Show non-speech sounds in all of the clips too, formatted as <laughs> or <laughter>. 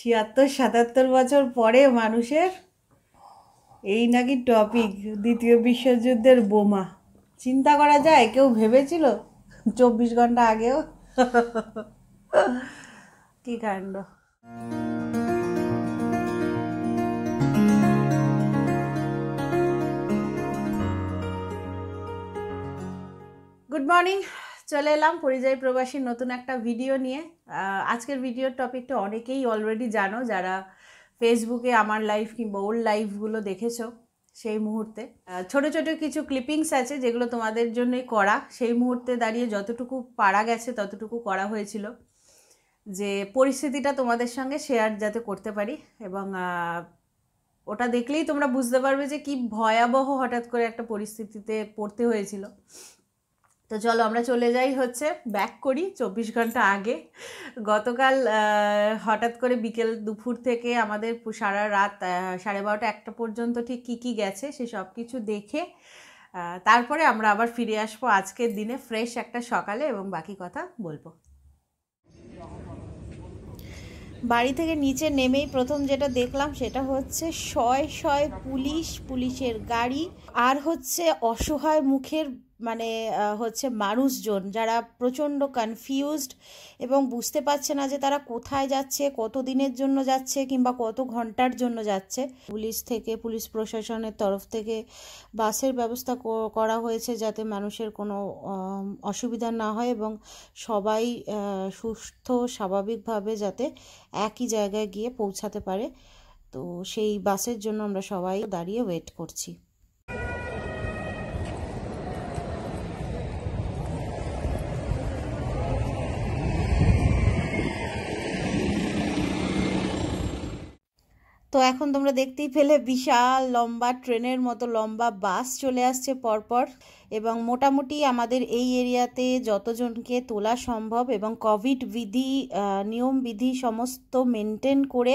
ছিয়াত্তর সাতাত্তর বছর পরে মানুষের এই নাকি টপিক দ্বিতীয় বিশ্বযুদ্ধের বোমা চিন্তা করা যায় কেউ ভেবেছিল চব্বিশ ঘন্টা আগেও কী কাণ্ড গুড মর্নিং চলে এলাম পরিযায়ী প্রবাসীর নতুন একটা ভিডিও নিয়ে আজকের ভিডিওর টপিকটা অনেকেই অলরেডি জানো যারা ফেসবুকে আমার লাইভ কিংবা ওল্ড লাইভগুলো দেখেছো সেই মুহূর্তে ছোট ছোট কিছু ক্লিপিংস আছে যেগুলো তোমাদের জন্যই করা সেই মুহূর্তে দাঁড়িয়ে যতটুকু পারা গেছে ততটুকু করা হয়েছিল যে পরিস্থিতিটা তোমাদের সঙ্গে শেয়ার যাতে করতে পারি এবং ওটা দেখলেই তোমরা বুঝতে পারবে যে কি ভয়াবহ হঠাৎ করে একটা পরিস্থিতিতে পড়তে হয়েছিল তো চলো আমরা চলে যাই হচ্ছে ব্যাক করি চব্বিশ ঘন্টা আগে গতকাল হঠাৎ করে বিকেল দুপুর থেকে আমাদের সারা রাত সাড়ে বারোটা একটা পর্যন্ত ঠিক কী কী গেছে সে সব কিছু দেখে তারপরে আমরা আবার ফিরে আসবো আজকের দিনে ফ্রেশ একটা সকালে এবং বাকি কথা বলবো বাড়ি থেকে নিচে নেমেই প্রথম যেটা দেখলাম সেটা হচ্ছে শয় শয় পুলিশ পুলিশের গাড়ি আর হচ্ছে অসহায় মুখের মানে হচ্ছে মানুষজন যারা প্রচণ্ড কনফিউজড এবং বুঝতে পারছে না যে তারা কোথায় যাচ্ছে কত দিনের জন্য যাচ্ছে কিংবা কত ঘন্টার জন্য যাচ্ছে পুলিশ থেকে পুলিশ প্রশাসনের তরফ থেকে বাসের ব্যবস্থা করা হয়েছে যাতে মানুষের কোনো অসুবিধা না হয় এবং সবাই সুস্থ স্বাভাবিকভাবে যাতে একই জায়গায় গিয়ে পৌঁছাতে পারে তো সেই বাসের জন্য আমরা সবাই দাঁড়িয়ে ওয়েট করছি তো এখন তোমরা দেখতেই পেলে বিশাল লম্বা ট্রেনের মতো লম্বা বাস চলে আসছে পরপর এবং মোটামুটি আমাদের এই এরিয়াতে যতজনকে তোলা সম্ভব এবং কোভিড বিধি নিয়ম বিধি সমস্ত মেনটেন করে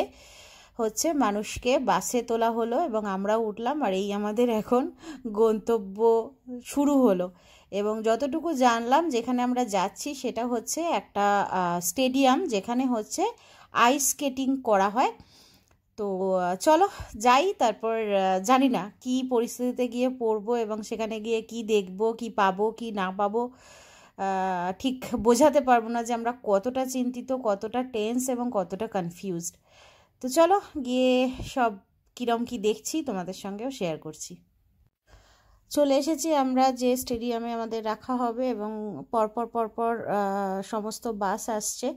হচ্ছে মানুষকে বাসে তোলা হলো এবং আমরা উঠলাম আর এই আমাদের এখন গন্তব্য শুরু হলো এবং যতটুকু জানলাম যেখানে আমরা যাচ্ছি সেটা হচ্ছে একটা স্টেডিয়াম যেখানে হচ্ছে আইস স্কেটিং করা হয় তো চলো যাই তারপর জানি না কি পরিস্থিতিতে গিয়ে পড়বো এবং সেখানে গিয়ে কি দেখব কি পাবো কি না পাবো ঠিক বোঝাতে পারবো না যে আমরা কতটা চিন্তিত কতটা টেন্স এবং কতটা কনফিউজড তো চলো গিয়ে সব কীরম কি দেখছি তোমাদের সঙ্গেও শেয়ার করছি চলে এসেছি আমরা যে স্টেডিয়ামে আমাদের রাখা হবে এবং পরপর পরপর সমস্ত বাস আসছে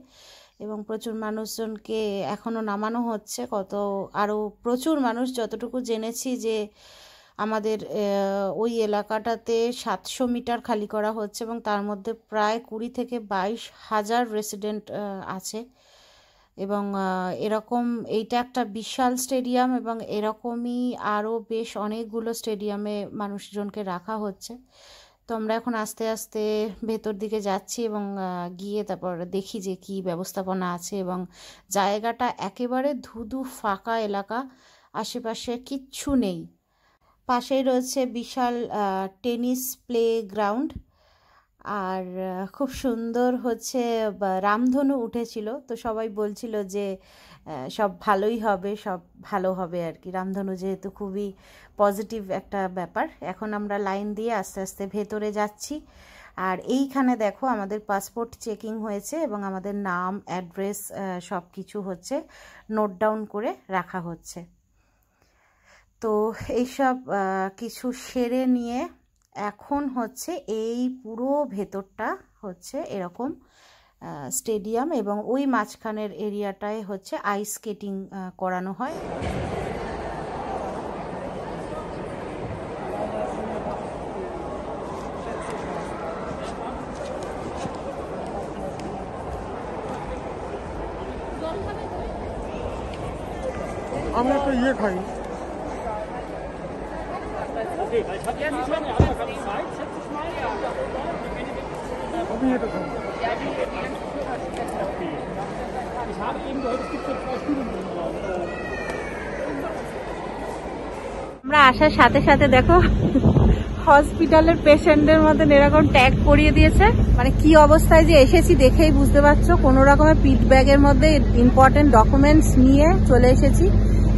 এবং প্রচুর মানুষজনকে এখনও নামানো হচ্ছে কত আরও প্রচুর মানুষ যতটুকু জেনেছি যে আমাদের ওই এলাকাটাতে সাতশো মিটার খালি করা হচ্ছে এবং তার মধ্যে প্রায় কুড়ি থেকে বাইশ হাজার রেসিডেন্ট আছে এবং এরকম এইটা একটা বিশাল স্টেডিয়াম এবং এরকমই আরও বেশ অনেকগুলো স্টেডিয়ামে মানুষজনকে রাখা হচ্ছে তো আমরা এখন আস্তে আস্তে ভেতর দিকে যাচ্ছি এবং গিয়ে তারপর দেখি যে কি ব্যবস্থাপনা আছে এবং জায়গাটা একেবারে ধুধু ফাঁকা এলাকা আশেপাশে কিচ্ছু নেই পাশেই রয়েছে বিশাল টেনিস প্লে গ্রাউন্ড আর খুব সুন্দর হচ্ছে রামধনু উঠেছিল তো সবাই বলছিল যে সব ভালোই হবে সব ভালো হবে আর কি রামধনু যেহেতু খুবই পজিটিভ একটা ব্যাপার এখন আমরা লাইন দিয়ে আস্তে আস্তে ভেতরে যাচ্ছি আর এইখানে দেখো আমাদের পাসপোর্ট চেকিং হয়েছে এবং আমাদের নাম অ্যাড্রেস সব কিছু হচ্ছে নোট ডাউন করে রাখা হচ্ছে তো এইসব কিছু সেরে নিয়ে এখন হচ্ছে এই পুরো ভেতরটা হচ্ছে এরকম স্টেডিয়াম এবং ওই মাঝখানের এরিয়াটায় হচ্ছে আইস স্কেটিং করানো হয় আমরা আসার সাথে সাথে দেখো হসপিটালের পেশেন্টদের মধ্যে এরকম ট্যাগ পরিয়ে দিয়েছে মানে কি অবস্থায় যে এসেছি দেখেই বুঝতে পারছো কোনো রকমের পিট ব্যাগের মধ্যে ইম্পর্টেন্ট ডকুমেন্টস নিয়ে চলে এসেছি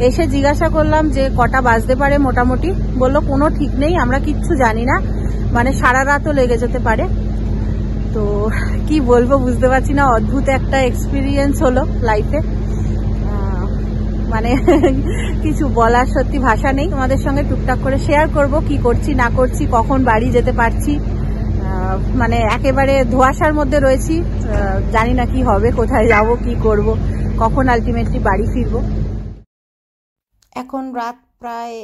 এসে জিজ্ঞাসা করলাম যে কটা বাজতে পারে মোটামুটি বলল কোনো ঠিক নেই আমরা কিচ্ছু জানি না মানে সারা রাতও লেগে যেতে পারে তো কি বলবো বুঝতে পারছি না অদ্ভুত একটা এক্সপিরিয়েন্স হলো লাইফে মানে <laughs> কিছু বলার সত্যি ভাষা নেই তোমাদের সঙ্গে টুকটাক করে শেয়ার করব কি করছি না করছি কখন বাড়ি যেতে পারছি মানে একেবারে ধোয়াশার মধ্যে রয়েছি জানি না কি হবে কোথায় যাব কি করব কখন আলটিমেটলি বাড়ি ফিরবো এখন রাত প্রায়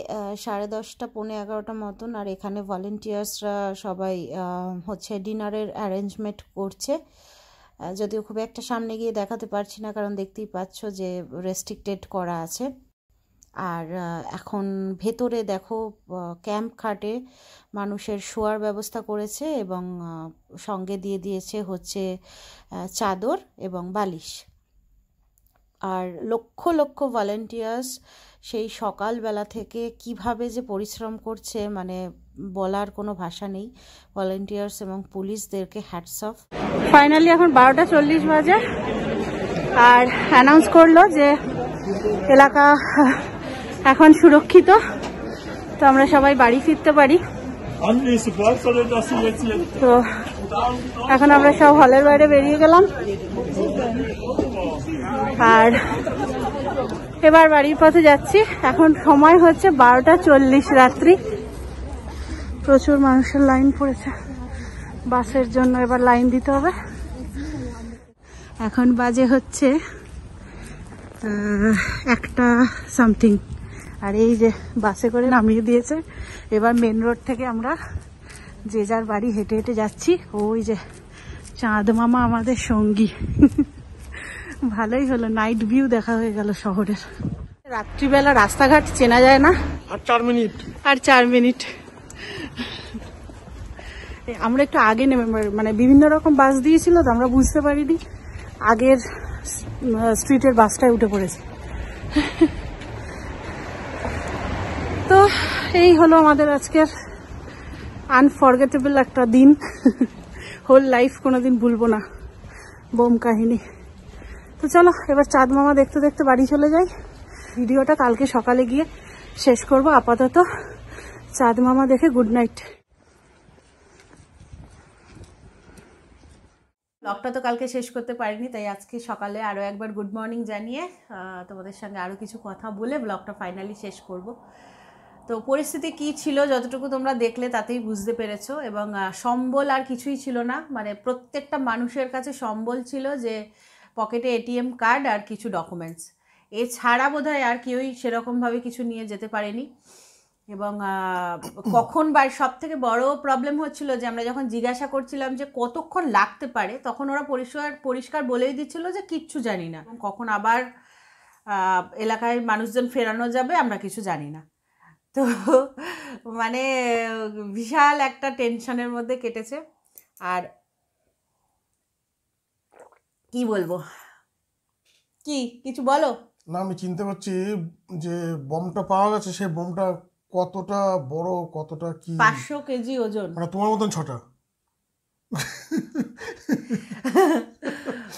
সাড়ে দশটা পৌনে এগারোটা মতন আর এখানে ভলেন্টিয়ার্সরা সবাই হচ্ছে ডিনারের অ্যারেঞ্জমেন্ট করছে যদিও খুব একটা সামনে গিয়ে দেখাতে পারছি না কারণ দেখতেই পাচ্ছ যে রেস্ট্রিক্টেড করা আছে আর এখন ভেতরে দেখো ক্যাম্প খাটে মানুষের শোয়ার ব্যবস্থা করেছে এবং সঙ্গে দিয়ে দিয়েছে হচ্ছে চাদর এবং বালিশ আর লক্ষ লক্ষ ভলেন্টিয়ার্স সেই সকালবেলা থেকে কিভাবে যে পরিশ্রম করছে মানে বলার কোনো ভাষা নেই ভলেন্টিয়ার্স এবং পুলিশদেরকে হ্যাটস অফ ফাইনালি এখন বারোটা চল্লিশ বাজে আর অ্যানাউন্স করলো যে এলাকা এখন সুরক্ষিত তো আমরা সবাই বাড়ি ফিরতে পারি তো এখন আমরা সব হলের বাইরে বেরিয়ে গেলাম আর এবার বাড়ির পথে যাচ্ছি এখন সময় হচ্ছে বারোটা চল্লিশ রাত্রি প্রচুর মানুষের লাইন পড়েছে বাসের জন্য এবার লাইন দিতে হবে এখন বাজে হচ্ছে একটা সামথিং আর এই যে বাসে করে নামিয়ে দিয়েছে এবার মেন রোড থেকে আমরা যে যার বাড়ি হেঁটে হেঁটে যাচ্ছি ওই যে চাঁদ মামা আমাদের সঙ্গী ভালোই হলো নাইট ভিউ দেখা হয়ে গেল শহরের রাত্রিবেলা রাস্তাঘাট চেনা যায় না আর চার মিনিট আর চার মিনিট আমরা একটু আগে নেমে মানে বিভিন্ন রকম বাস দিয়েছিল তো আমরা বুঝতে পারিনি আগের স্ট্রিটের বাসটাই উঠে পড়েছে তো এই হলো আমাদের আজকের আনফরগেটেবল একটা দিন হোল <laughs> লাইফ কোনোদিন ভুলবো না বোম কাহিনী তো চলো এবার চাঁদ মামা দেখতে দেখতে বাড়ি চলে যাই ভিডিওটা কালকে সকালে গিয়ে শেষ করব আপাতত চাঁদ মামা দেখে গুড নাইট ব্লগটা তো কালকে শেষ করতে পারিনি তাই আজকে সকালে আরও একবার গুড মর্নিং জানিয়ে তোমাদের সঙ্গে আরও কিছু কথা বলে ব্লগটা ফাইনালি শেষ করব তো পরিস্থিতি কি ছিল যতটুকু তোমরা দেখলে তাতেই বুঝতে পেরেছো এবং সম্বল আর কিছুই ছিল না মানে প্রত্যেকটা মানুষের কাছে সম্বল ছিল যে পকেটে এটিএম কার্ড আর কিছু ডকুমেন্টস এছাড়া বোধ হয় আর কেউই সেরকমভাবে কিছু নিয়ে যেতে পারেনি এবং কখন বা সব থেকে বড় প্রবলেম হচ্ছিল যে আমরা যখন জিজ্ঞাসা করছিলাম যে কতক্ষণ লাগতে পারে তখন ওরা পরিষ্কার পরিষ্কার বলেই দিচ্ছিল যে কিচ্ছু জানি না কখন আবার এলাকায় মানুষজন ফেরানো যাবে আমরা কিছু জানি না তো মানে বিশাল একটা টেনশনের মধ্যে কেটেছে আর কি বলবো কি কিছু বলো না আমি চিনতে পারছি যে বমটা পাওয়া গেছে সেই বমটা কতটা বড় কতটা কি পাঁচশো কেজি ওজন মানে তোমার মতন ছটা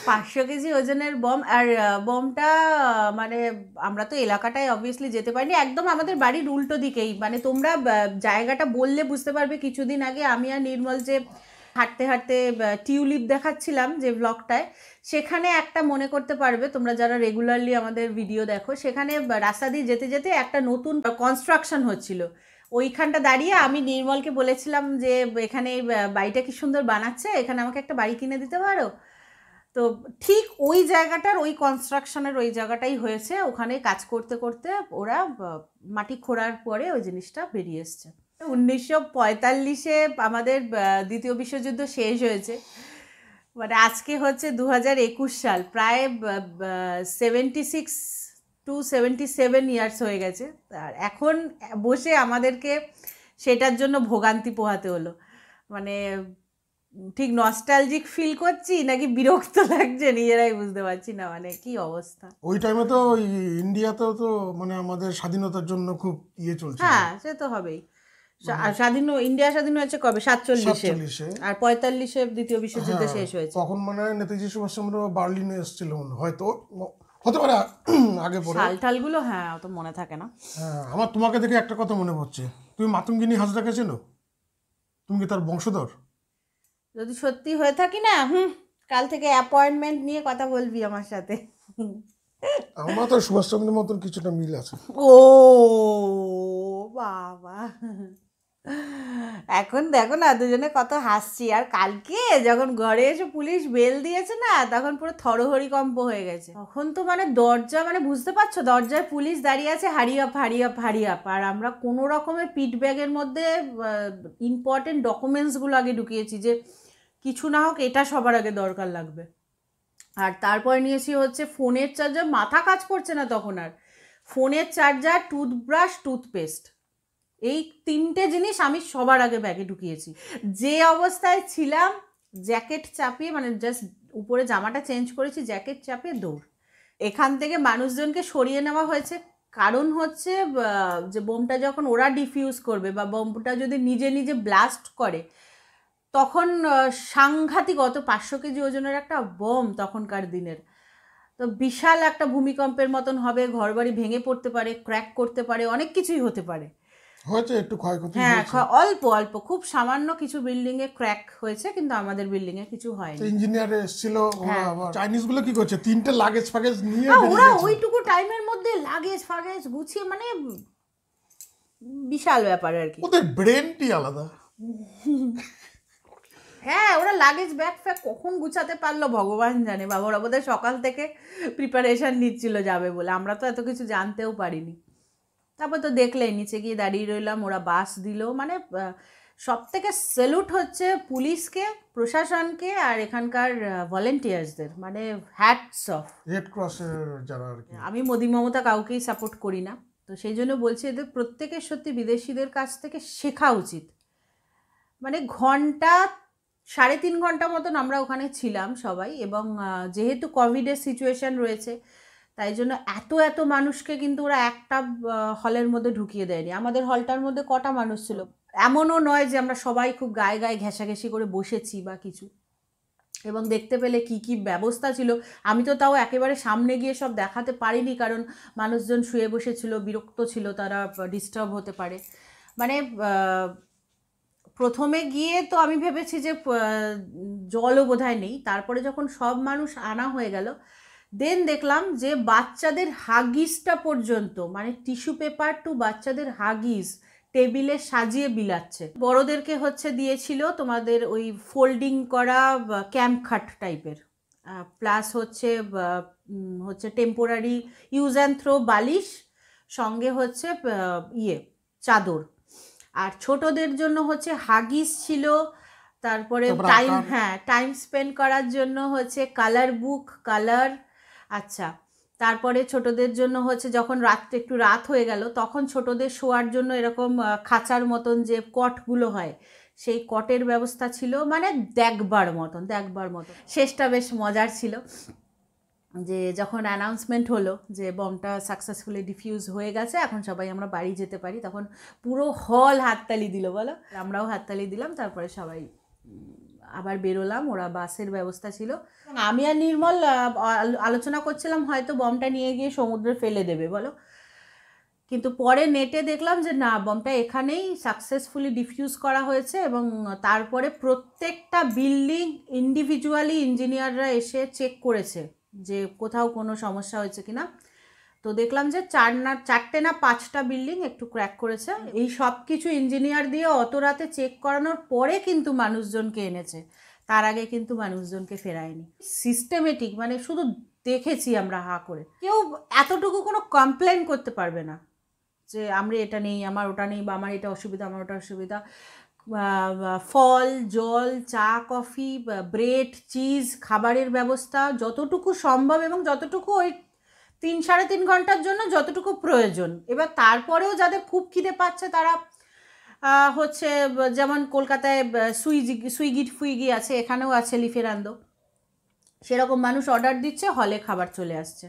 পাঁচশো কেজি ওজনের বম আর বমটা মানে আমরা তো এলাকাটায় অবভিয়াসলি যেতে পারিনি একদম আমাদের বাড়ির উল্টো দিকেই মানে তোমরা জায়গাটা বললে বুঝতে পারবে কিছুদিন আগে আমি আর নির্মল যে হাঁটতে হাঁটতে টিউলিপ দেখাচ্ছিলাম যে ব্লগটায় সেখানে একটা মনে করতে পারবে তোমরা যারা রেগুলারলি আমাদের ভিডিও দেখো সেখানে রাস্তা দিয়ে যেতে যেতে একটা নতুন কনস্ট্রাকশন হচ্ছিল ওইখানটা দাঁড়িয়ে আমি নির্মলকে বলেছিলাম যে এখানে বাড়িটা কি সুন্দর বানাচ্ছে এখানে আমাকে একটা বাড়ি কিনে দিতে পারো তো ঠিক ওই জায়গাটার ওই কনস্ট্রাকশনের ওই জায়গাটাই হয়েছে ওখানে কাজ করতে করতে ওরা মাটি খোঁড়ার পরে ওই জিনিসটা বেরিয়ে এসছে উনিশশো পঁয়তাল্লিশে আমাদের দ্বিতীয় বিশ্বযুদ্ধ শেষ হয়েছে মানে আজকে হচ্ছে দু হাজার একুশ সাল প্রায় seventy six to seventy seven years হয়ে গেছে আর এখন বসে আমাদেরকে সেটার জন্য ভোগান্তি পোহাতে হলো মানে ঠিক নস্টালজিক ফিল করছি নাকি বিরক্ত লাগছে নিজেরাই বুঝতে পারছি না মানে কি অবস্থা ওই টাইমে তো ইন্ডিয়াতেও তো মানে আমাদের স্বাধীনতার জন্য খুব ইয়ে চলছে হ্যাঁ সে তো হবেই স্বাধীন ইন্ডিয়া স্বাধীন হয়েছে কবে সাতচল্লিশে আর পঁয়তাল্লিশে দ্বিতীয় বিশ্বযুদ্ধ হ্যাঁ, শেষ হয়েছে তখন মানে নেতাজি সুভাষচন্দ্র বার্লিনে এসেছিল হয়তো হতে পারে <clears throat> আগে পরে টালগুলো হ্যাঁ অত মনে থাকে না হ্যাঁ আমার তোমাকে দেখে একটা কথা মনে পড়ছে তুমি মাতুঙ্গিনী হাজরাকে চেনো তুমি কি তার বংশধর যদি সত্যি হয়ে থাকি না হুম কাল থেকে অ্যাপয়েন্টমেন্ট নিয়ে কথা বলবি আমার সাথে আমার তো সুভাষচন্দ্রের মতন কিছুটা মিল আছে ও বাবা এখন দেখো না দুজনে কত হাসছি আর কালকে যখন ঘরে এসে পুলিশ বেল দিয়েছে না তখন পুরো থরহরিকম্প হয়ে গেছে তখন তো মানে দরজা মানে বুঝতে পারছো দরজায় পুলিশ দাঁড়িয়ে আছে হারি আপ হারিয়াপ আর আমরা কোনো রকমের পিট ব্যাগের মধ্যে ইম্পর্টেন্ট ডকুমেন্টসগুলো আগে ঢুকিয়েছি যে কিছু না হোক এটা সবার আগে দরকার লাগবে আর তারপর নিয়েছি হচ্ছে ফোনের চার্জার মাথা কাজ করছে না তখন আর ফোনের চার্জার টুথব্রাশ টুথপেস্ট এই তিনটে জিনিস আমি সবার আগে ব্যাগে ঢুকিয়েছি যে অবস্থায় ছিলাম জ্যাকেট চাপিয়ে মানে জাস্ট উপরে জামাটা চেঞ্জ করেছি জ্যাকেট চাপিয়ে দৌড় এখান থেকে মানুষজনকে সরিয়ে নেওয়া হয়েছে কারণ হচ্ছে যে বোমটা যখন ওরা ডিফিউজ করবে বা বোমটা যদি নিজে নিজে ব্লাস্ট করে তখন সাংঘাতিক অত পাঁচশো কেজি ওজনের একটা বোম তখনকার দিনের তো বিশাল একটা ভূমিকম্পের মতন হবে ঘরবাড়ি ভেঙে পড়তে পারে ক্র্যাক করতে পারে অনেক কিছুই হতে পারে হয়েছে একটু ক্ষয়ক্ষতি হ্যাঁ অল্প অল্প খুব সামান্য কিছু বিল্ডিং এ ক্র্যাক হয়েছে কিন্তু আমাদের বিল্ডিং এ কিছু হয়নি ইঞ্জিনিয়ার এসেছিল চাইনিজ হ্যাঁ। গুলো কি করছে তিনটে লাগেজ ফাগেজ নিয়ে ওরা ওইটুকু টাইমের মধ্যে লাগেজ ফাগেজ গুছিয়ে মানে বিশাল ব্যাপার আর কি ওদের ব্রেনটি আলাদা হ্যাঁ ওরা লাগেজ ব্যাগ ফ্যাগ কখন গুছাতে পারলো ভগবান জানে বাবা ওরা বোধহয় সকাল থেকে প্রিপারেশন নিচ্ছিল যাবে বলে আমরা তো এত কিছু জানতেও পারিনি তারপর তো দেখলে নিচে গিয়ে দাঁড়িয়ে রইলাম ওরা বাস দিল মানে সব থেকে স্যালুট হচ্ছে পুলিশকে প্রশাসনকে আর এখানকার ভলেন্টিয়ার্সদের মানে হ্যাটস অফ রেড ক্রসের যারা আমি মোদি মমতা কাউকেই সাপোর্ট করি না তো সেই জন্য বলছি এদের প্রত্যেকের সত্যি বিদেশিদের কাছ থেকে শেখা উচিত মানে ঘন্টা সাড়ে তিন ঘন্টা মতন আমরা ওখানে ছিলাম সবাই এবং যেহেতু কোভিডের সিচুয়েশান রয়েছে তাই জন্য এত এত মানুষকে কিন্তু ওরা একটা হলের মধ্যে ঢুকিয়ে দেয়নি আমাদের হলটার মধ্যে কটা মানুষ ছিল এমনও নয় যে আমরা সবাই খুব গায়ে গায়ে ঘেঁষাঘেঁষি করে বসেছি বা কিছু এবং দেখতে পেলে কি কি ব্যবস্থা ছিল আমি তো তাও একেবারে সামনে গিয়ে সব দেখাতে পারিনি কারণ মানুষজন শুয়ে বসেছিল বিরক্ত ছিল তারা ডিস্টার্ব হতে পারে মানে প্রথমে গিয়ে তো আমি ভেবেছি যে জলও বোধহয় নেই তারপরে যখন সব মানুষ আনা হয়ে গেল দেন দেখলাম যে বাচ্চাদের হাগিসটা পর্যন্ত মানে টিস্যু পেপার টু বাচ্চাদের হাগিস টেবিলে সাজিয়ে বিলাচ্ছে বড়দেরকে হচ্ছে দিয়েছিল তোমাদের ওই ফোল্ডিং করা ক্যাম্প খাট টাইপের প্লাস হচ্ছে হচ্ছে টেম্পোরারি ইউজ অ্যান্ড থ্রো বালিশ সঙ্গে হচ্ছে ইয়ে চাদর আর ছোটদের জন্য হচ্ছে হাগিস ছিল তারপরে টাইম হ্যাঁ টাইম স্পেন্ড করার জন্য হচ্ছে কালার বুক কালার আচ্ছা তারপরে ছোটদের জন্য হচ্ছে যখন রাত একটু রাত হয়ে গেল তখন ছোটদের শোয়ার জন্য এরকম খাঁচার মতন যে কটগুলো হয় সেই কটের ব্যবস্থা ছিল মানে দেখবার মতন দেখবার মতন শেষটা বেশ মজার ছিল যে যখন অ্যানাউন্সমেন্ট হলো যে বমটা সাকসেসফুলি ডিফিউজ হয়ে গেছে এখন সবাই আমরা বাড়ি যেতে পারি তখন পুরো হল হাততালি দিল বলো আমরাও হাততালি দিলাম তারপরে সবাই আবার বেরোলাম ওরা বাসের ব্যবস্থা ছিল আমি আর নির্মল আলোচনা করছিলাম হয়তো বমটা নিয়ে গিয়ে সমুদ্রে ফেলে দেবে বলো কিন্তু পরে নেটে দেখলাম যে না বমটা এখানেই সাকসেসফুলি ডিফিউজ করা হয়েছে এবং তারপরে প্রত্যেকটা বিল্ডিং ইন্ডিভিজুয়ালি ইঞ্জিনিয়াররা এসে চেক করেছে যে কোথাও কোনো সমস্যা হয়েছে কিনা না তো দেখলাম যে চার না চারটে না পাঁচটা বিল্ডিং একটু ক্র্যাক করেছে এই সব কিছু ইঞ্জিনিয়ার দিয়ে অত রাতে চেক করানোর পরে কিন্তু মানুষজনকে এনেছে তার আগে কিন্তু মানুষজনকে ফেরায়নি সিস্টেমেটিক মানে শুধু দেখেছি আমরা হা করে কেউ এতটুকু কোনো কমপ্লেন করতে পারবে না যে আমরা এটা নেই আমার ওটা নেই বা আমার এটা অসুবিধা আমার ওটা অসুবিধা ফল জল চা কফি ব্রেড চিজ খাবারের ব্যবস্থা যতটুকু সম্ভব এবং যতটুকু ওই তিন সাড়ে তিন ঘন্টার জন্য যতটুকু প্রয়োজন এবার তারপরেও যাদের খুব খিদে পাচ্ছে তারা হচ্ছে যেমন কলকাতায় সুইগি সুইগি ফুইগি আছে এখানেও আছে লিফেরান্দো সেরকম মানুষ অর্ডার দিচ্ছে হলে খাবার চলে আসছে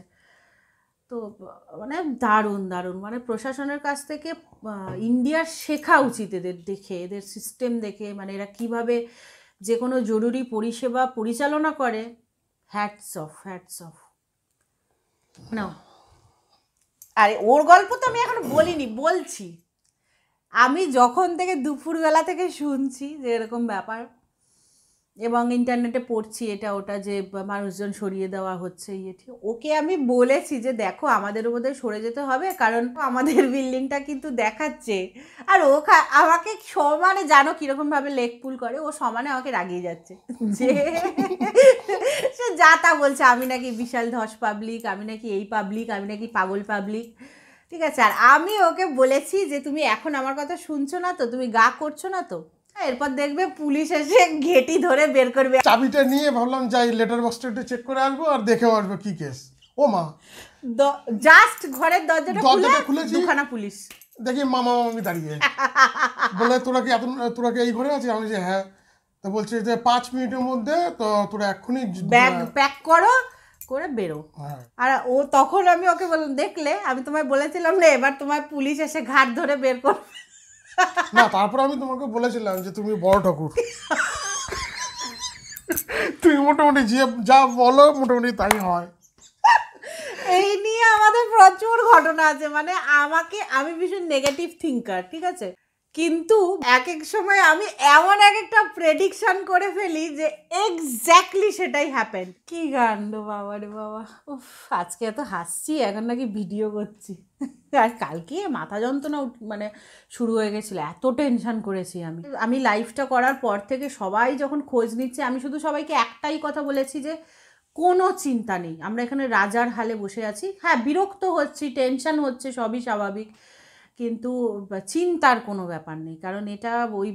তো মানে দারুণ দারুণ মানে প্রশাসনের কাছ থেকে ইন্ডিয়ার শেখা উচিত এদের দেখে এদের সিস্টেম দেখে মানে এরা কিভাবে যে কোনো জরুরি পরিষেবা পরিচালনা করে হ্যাটস অফ হ্যাটস অফ না আরে ওর গল্প তো আমি এখন বলিনি বলছি আমি যখন থেকে দুপুরবেলা থেকে শুনছি যে এরকম ব্যাপার এবং ইন্টারনেটে পড়ছি এটা ওটা যে মানুষজন সরিয়ে দেওয়া হচ্ছে ইয়েটি ওকে আমি বলেছি যে দেখো আমাদের বোধহয় সরে যেতে হবে কারণ আমাদের <laughs> বিল্ডিংটা কিন্তু দেখাচ্ছে আর ও আমাকে সমানে জানো কীরকমভাবে লেগ পুল করে ও সমানে আমাকে রাগিয়ে যাচ্ছে যে <laughs> সে যা তা বলছে আমি নাকি বিশাল ধস পাবলিক আমি নাকি এই পাবলিক আমি নাকি পাগল পাবলিক ঠিক আছে আর আমি ওকে বলেছি যে তুমি এখন আমার কথা শুনছো না তো তুমি গা করছো না তো এরপর দেখবে পুলিশ এসে ঘেটি ধরে বের করবে চাবিটা নিয়ে ভাবলাম যাই লেটার বক্সটা একটু চেক করে আসবো আর দেখে আসবো কি কেস ও মা জাস্ট ঘরের দরজাটা খুলে দুখানা পুলিশ দেখি মামা মামি দাঁড়িয়ে বলে তোরা কি এত তোরা কি এই ঘরে আছে আমি যে হ্যাঁ তো বলছে যে পাঁচ মিনিটের মধ্যে তো তোরা এক্ষুনি ব্যাগ প্যাক করো করে বেরো হ্যাঁ। আর ও তখন আমি ওকে বললাম দেখলে আমি তোমায় বলেছিলাম না এবার তোমায় পুলিশ এসে ঘাট ধরে বের করবে না তারপর আমি তোমাকে বলেছিলাম যে তুমি বড় ঠাকুর তুমি মোটামুটি যে যা বলো মোটামুটি তাই হয় এই নিয়ে আমাদের প্রচুর ঘটনা আছে মানে আমাকে আমি ভীষণ নেগেটিভ থিঙ্কার ঠিক আছে কিন্তু এক এক সময় আমি এমন এক একটা প্রেডিকশন করে ফেলি যে এক্স্যাক্টলি সেটাই হ্যাপেন কি গান্ড বাবা রে বাবা উফ আজকে এত হাসছি এখন নাকি ভিডিও করছি আর কালকে মাথা যন্ত্রণা মানে শুরু হয়ে গেছিলো এত টেনশন করেছি আমি আমি লাইফটা করার পর থেকে সবাই যখন খোঁজ নিচ্ছে আমি শুধু সবাইকে একটাই কথা বলেছি যে কোনো চিন্তা নেই আমরা এখানে রাজার হালে বসে আছি হ্যাঁ বিরক্ত হচ্ছি টেনশন হচ্ছে সবই স্বাভাবিক কিন্তু চিন্তার কোনো ব্যাপার নেই কারণ এটা ওই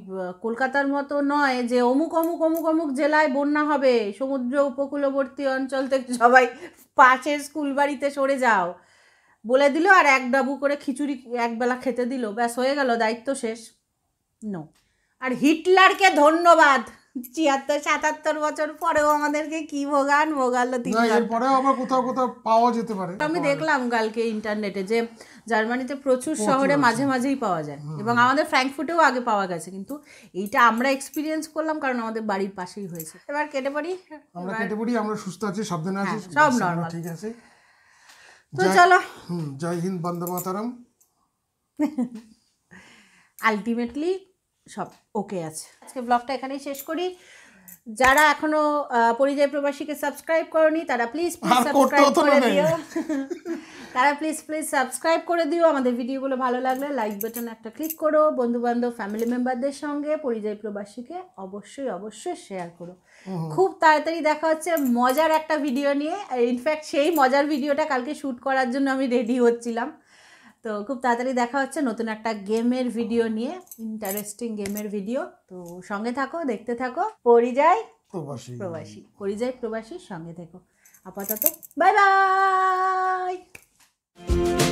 কলকাতার মতো নয় যে অমুক অমুক অমুক অমুক জেলায় বন্যা হবে সমুদ্র উপকূলবর্তী অঞ্চল থেকে সবাই পাশের স্কুল বাড়িতে সরে যাও বলে দিল আর এক ডাবু করে খিচুড়ি একবেলা খেতে দিল ব্যাস হয়ে গেল দায়িত্ব শেষ নো আর হিটলারকে ধন্যবাদ ছিয়াত্তর সাতাত্তর বছর পরেও আমাদেরকে কি ভোগান ভোগালো তিন এরপরেও আবার কোথাও কোথাও পাওয়া যেতে পারে আমি দেখলাম কালকে ইন্টারনেটে যে জার্মানিতে প্রচুর শহরে মাঝে মাঝেই পাওয়া যায় এবং আমাদের ফ্র্যাঙ্কফুটেও আগে পাওয়া গেছে কিন্তু এইটা আমরা এক্সপিরিয়েন্স করলাম কারণ আমাদের বাড়ির পাশেই হয়েছে এবার কেটে পড়ি আমরা কেটে পড়ি আমরা সুস্থ আছি সাবধানে আছি হ্যাঁ, সব নর্মাল ঠিক আছে তো চলো জয় হিন্দ বন্দে মাতারাম আলটিমেটলি <laughs> সব ওকে আছে আজকে ব্লগটা এখানেই শেষ করি যারা এখনো পরিযায়ী প্রবাসীকে সাবস্ক্রাইব করনি তারা প্লিজ প্লিজ সাবস্ক্রাইব করে দিও <laughs> তারা প্লিজ প্লিজ সাবস্ক্রাইব করে দিও আমাদের ভিডিওগুলো ভালো লাগলে লাইক বাটন একটা ক্লিক করো বন্ধুবান্ধব ফ্যামিলি মেম্বারদের সঙ্গে পরিযায়ী প্রবাসীকে অবশ্যই অবশ্যই শেয়ার করো খুব তাড়াতাড়ি দেখা হচ্ছে মজার একটা ভিডিও নিয়ে ইনফ্যাক্ট সেই মজার ভিডিওটা কালকে শ্যুট করার জন্য আমি রেডি হচ্ছিলাম তো খুব তাড়াতাড়ি দেখা হচ্ছে নতুন একটা গেমের ভিডিও নিয়ে ইন্টারেস্টিং গেমের ভিডিও তো সঙ্গে থাকো দেখতে থাকো পরিযায় প্রবাসী প্রবাসী পরিযায় প্রবাসী সঙ্গে থেকো আপাতত বাই বাই